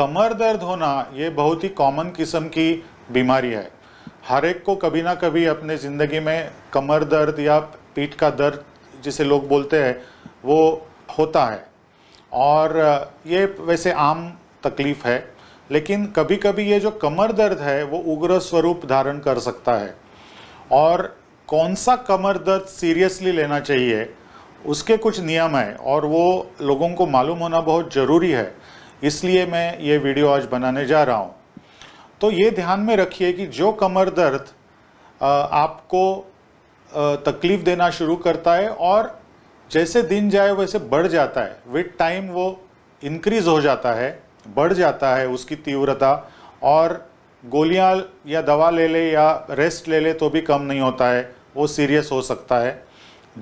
कमर दर्द होना ये बहुत ही कॉमन किस्म की बीमारी है हर एक को कभी ना कभी अपने ज़िंदगी में कमर दर्द या पीठ का दर्द जिसे लोग बोलते हैं वो होता है और ये वैसे आम तकलीफ़ है लेकिन कभी कभी ये जो कमर दर्द है वो उग्र स्वरूप धारण कर सकता है और कौन सा कमर दर्द सीरियसली लेना चाहिए उसके कुछ नियम हैं और वो लोगों को मालूम होना बहुत ज़रूरी है इसलिए मैं ये वीडियो आज बनाने जा रहा हूँ तो ये ध्यान में रखिए कि जो कमर दर्द आपको तकलीफ़ देना शुरू करता है और जैसे दिन जाए वैसे बढ़ जाता है विद टाइम वो इंक्रीज हो जाता है बढ़ जाता है उसकी तीव्रता और गोलियां या दवा ले ले या रेस्ट ले ले तो भी कम नहीं होता है वो सीरियस हो सकता है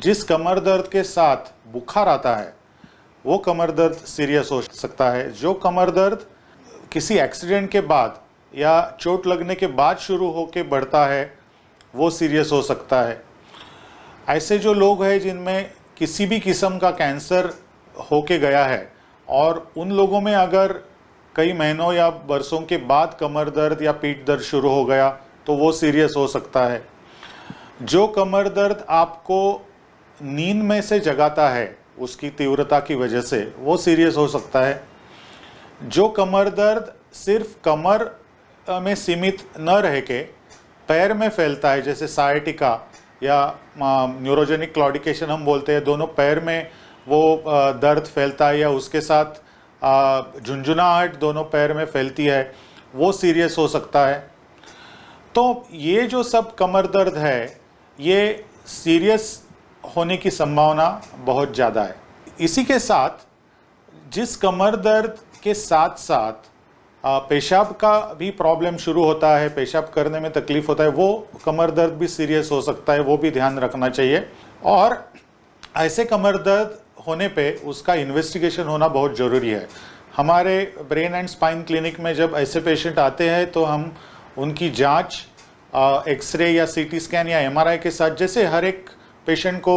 जिस कमर दर्द के साथ बुखार आता है वो कमर दर्द सीरियस हो सकता है जो कमर दर्द किसी एक्सीडेंट के बाद या चोट लगने के बाद शुरू होकर बढ़ता है वो सीरियस हो सकता है ऐसे जो लोग हैं जिनमें किसी भी किस्म का कैंसर होके गया है और उन लोगों में अगर कई महीनों या बरसों के बाद कमर दर्द या पीठ दर्द शुरू हो गया तो वो सीरियस हो सकता है जो कमर दर्द आपको नींद में से जगाता है उसकी तीव्रता की वजह से वो सीरियस हो सकता है जो कमर दर्द सिर्फ कमर में सीमित न रह के पैर में फैलता है जैसे साइटिका या न्यूरोजेनिक क्लॉडिकेशन हम बोलते हैं दोनों पैर में वो दर्द फैलता है या उसके साथ झुंझुनाहट दोनों पैर में फैलती है वो सीरियस हो सकता है तो ये जो सब कमर दर्द है ये सीरियस होने की संभावना बहुत ज़्यादा है इसी के साथ जिस कमर दर्द के साथ साथ पेशाब का भी प्रॉब्लम शुरू होता है पेशाब करने में तकलीफ होता है वो कमर दर्द भी सीरियस हो सकता है वो भी ध्यान रखना चाहिए और ऐसे कमर दर्द होने पे उसका इन्वेस्टिगेशन होना बहुत ज़रूरी है हमारे ब्रेन एंड स्पाइन क्लिनिक में जब ऐसे पेशेंट आते हैं तो हम उनकी जांच एक्सरे या सीटी स्कैन या एमआरआई के साथ जैसे हर एक पेशेंट को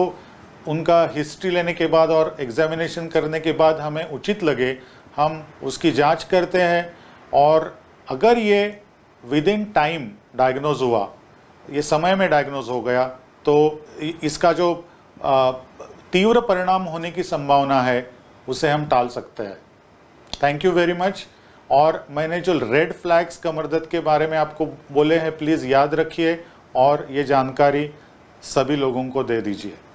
उनका हिस्ट्री लेने के बाद और एग्जामिनेशन करने के बाद हमें उचित लगे हम उसकी जांच करते हैं और अगर ये विद इन टाइम डायग्नोज हुआ ये समय में डायग्नोज हो गया तो इसका जो तीव्र परिणाम होने की संभावना है उसे हम टाल सकते हैं थैंक यू वेरी मच और मैंने जो रेड फ्लैग्स कमर दर्द के बारे में आपको बोले हैं प्लीज़ याद रखिए और ये जानकारी सभी लोगों को दे दीजिए